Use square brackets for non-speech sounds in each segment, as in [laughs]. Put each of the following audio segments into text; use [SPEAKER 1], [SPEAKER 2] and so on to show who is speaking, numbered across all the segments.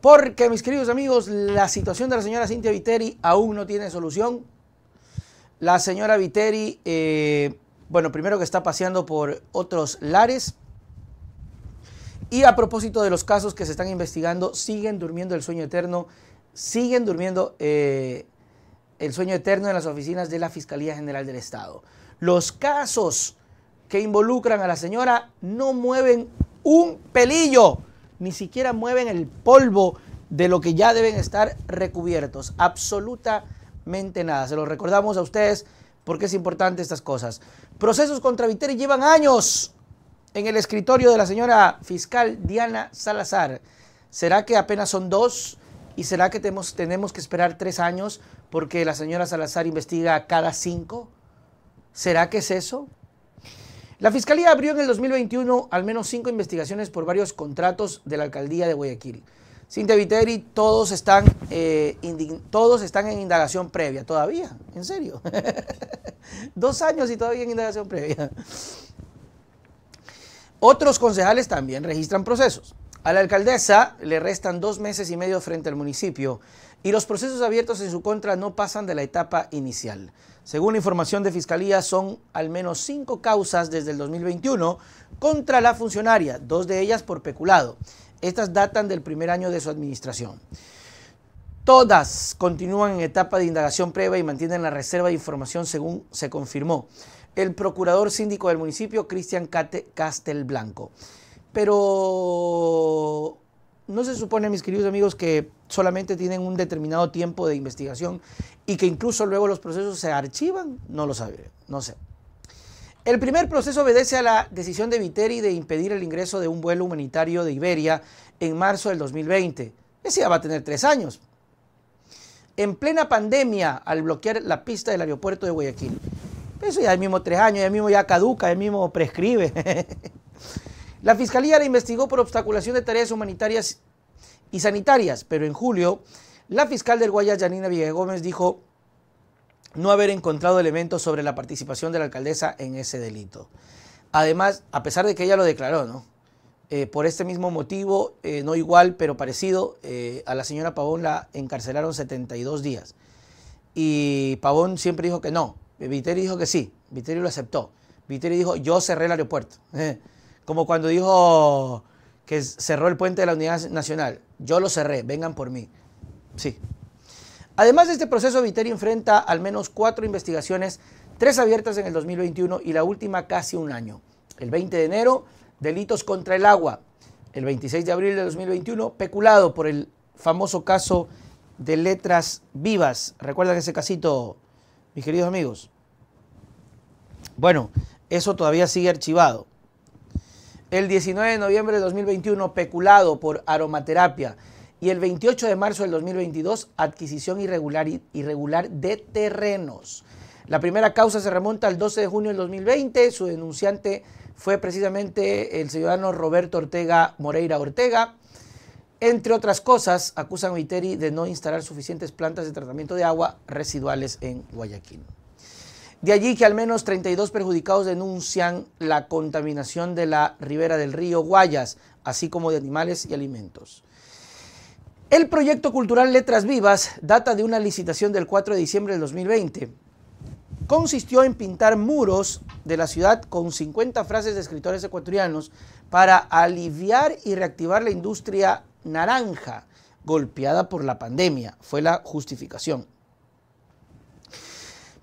[SPEAKER 1] Porque, mis queridos amigos, la situación de la señora Cintia Viteri aún no tiene solución. La señora Viteri, eh, bueno, primero que está paseando por otros lares. Y a propósito de los casos que se están investigando, siguen durmiendo el sueño eterno, siguen durmiendo eh, el sueño eterno en las oficinas de la Fiscalía General del Estado. Los casos que involucran a la señora no mueven un pelillo ni siquiera mueven el polvo de lo que ya deben estar recubiertos. Absolutamente nada. Se lo recordamos a ustedes porque es importante estas cosas. Procesos contra Viteri llevan años en el escritorio de la señora fiscal Diana Salazar. ¿Será que apenas son dos? ¿Y será que tenemos, tenemos que esperar tres años porque la señora Salazar investiga cada cinco? ¿Será que es eso? La Fiscalía abrió en el 2021 al menos cinco investigaciones por varios contratos de la Alcaldía de Guayaquil. Cintia Viteri, todos están, eh, todos están en indagación previa, todavía, en serio. [laughs] Dos años y todavía en indagación previa. Otros concejales también registran procesos. A la alcaldesa le restan dos meses y medio frente al municipio y los procesos abiertos en su contra no pasan de la etapa inicial. Según información de Fiscalía, son al menos cinco causas desde el 2021 contra la funcionaria, dos de ellas por peculado. Estas datan del primer año de su administración. Todas continúan en etapa de indagación previa y mantienen la reserva de información según se confirmó el procurador síndico del municipio, Cristian Castelblanco. Pero no se supone, mis queridos amigos, que solamente tienen un determinado tiempo de investigación y que incluso luego los procesos se archivan. No lo sabré, no sé. El primer proceso obedece a la decisión de Viteri de impedir el ingreso de un vuelo humanitario de Iberia en marzo del 2020. Ese ya va a tener tres años. En plena pandemia, al bloquear la pista del aeropuerto de Guayaquil. Eso ya el mismo tres años, ya mismo ya caduca, ya mismo prescribe. [laughs] La Fiscalía la investigó por obstaculación de tareas humanitarias y sanitarias, pero en julio la fiscal del Guayas, Janina Gómez, dijo no haber encontrado elementos sobre la participación de la alcaldesa en ese delito. Además, a pesar de que ella lo declaró, ¿no? Eh, por este mismo motivo, eh, no igual, pero parecido, eh, a la señora Pavón la encarcelaron 72 días. Y Pavón siempre dijo que no. Viteri dijo que sí. Viteri lo aceptó. Viteri dijo, yo cerré el aeropuerto. [laughs] Como cuando dijo que cerró el puente de la unidad nacional. Yo lo cerré, vengan por mí. Sí. Además de este proceso, Viteri enfrenta al menos cuatro investigaciones, tres abiertas en el 2021 y la última casi un año. El 20 de enero, delitos contra el agua. El 26 de abril de 2021, peculado por el famoso caso de letras vivas. ¿Recuerdan ese casito, mis queridos amigos? Bueno, eso todavía sigue archivado el 19 de noviembre de 2021 peculado por aromaterapia y el 28 de marzo del 2022 adquisición irregular, irregular de terrenos. La primera causa se remonta al 12 de junio del 2020, su denunciante fue precisamente el ciudadano Roberto Ortega Moreira Ortega. Entre otras cosas, acusan a Viteri de no instalar suficientes plantas de tratamiento de agua residuales en Guayaquil. De allí que al menos 32 perjudicados denuncian la contaminación de la ribera del río Guayas, así como de animales y alimentos. El proyecto cultural Letras Vivas data de una licitación del 4 de diciembre del 2020. Consistió en pintar muros de la ciudad con 50 frases de escritores ecuatorianos para aliviar y reactivar la industria naranja golpeada por la pandemia. Fue la justificación.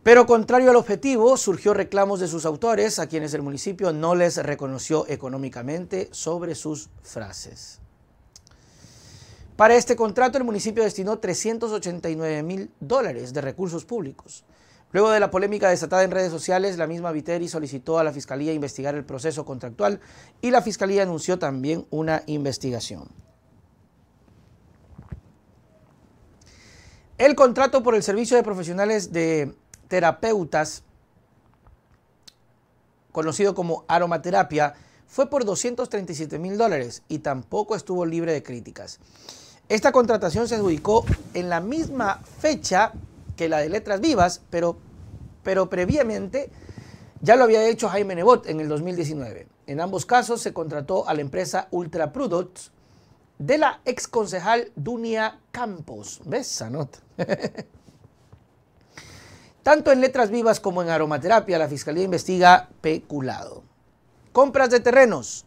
[SPEAKER 1] Pero contrario al objetivo, surgió reclamos de sus autores, a quienes el municipio no les reconoció económicamente sobre sus frases. Para este contrato, el municipio destinó 389 mil dólares de recursos públicos. Luego de la polémica desatada en redes sociales, la misma Viteri solicitó a la Fiscalía investigar el proceso contractual y la Fiscalía anunció también una investigación. El contrato por el servicio de profesionales de terapeutas, conocido como aromaterapia, fue por 237 mil dólares y tampoco estuvo libre de críticas. Esta contratación se adjudicó en la misma fecha que la de Letras Vivas, pero, pero previamente ya lo había hecho Jaime Nebot en el 2019. En ambos casos se contrató a la empresa Ultra Products de la ex concejal Dunia Campos. ¿Ves esa nota? [laughs] Tanto en letras vivas como en aromaterapia, la Fiscalía investiga peculado. Compras de terrenos.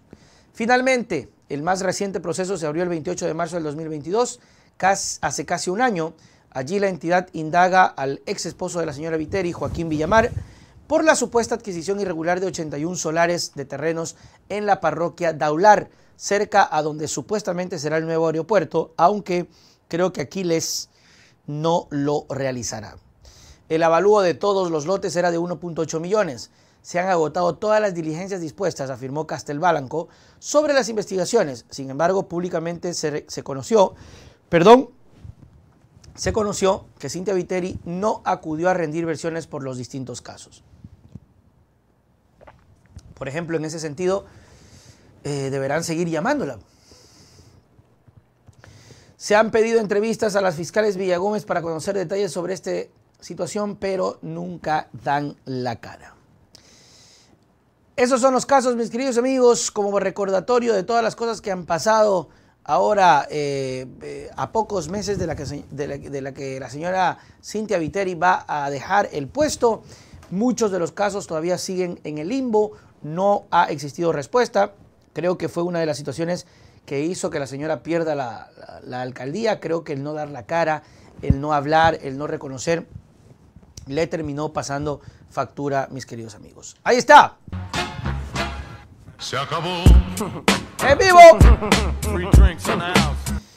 [SPEAKER 1] Finalmente, el más reciente proceso se abrió el 28 de marzo del 2022, hace casi un año. Allí la entidad indaga al ex esposo de la señora Viteri, Joaquín Villamar, por la supuesta adquisición irregular de 81 solares de terrenos en la parroquia Daular, cerca a donde supuestamente será el nuevo aeropuerto, aunque creo que Aquiles no lo realizará. El avalúo de todos los lotes era de 1.8 millones. Se han agotado todas las diligencias dispuestas, afirmó Castelbalanco, sobre las investigaciones. Sin embargo, públicamente se, conoció, perdón, se conoció que Cintia Viteri no acudió a rendir versiones por los distintos casos. Por ejemplo, en ese sentido, eh, deberán seguir llamándola. Se han pedido entrevistas a las fiscales Villagómez para conocer detalles sobre este situación, pero nunca dan la cara. Esos son los casos, mis queridos amigos, como recordatorio de todas las cosas que han pasado ahora eh, eh, a pocos meses de la, que, de, la, que, la, señora Cintia Viteri va a dejar el puesto. Muchos de los casos todavía siguen en el limbo, no ha existido respuesta. Creo que fue una de las situaciones que hizo que la señora pierda la alcaldía. Creo que el no dar la cara, el no hablar, el no reconocer le terminó pasando factura, mis queridos amigos. Ahí está. Se acabó. [laughs] en vivo.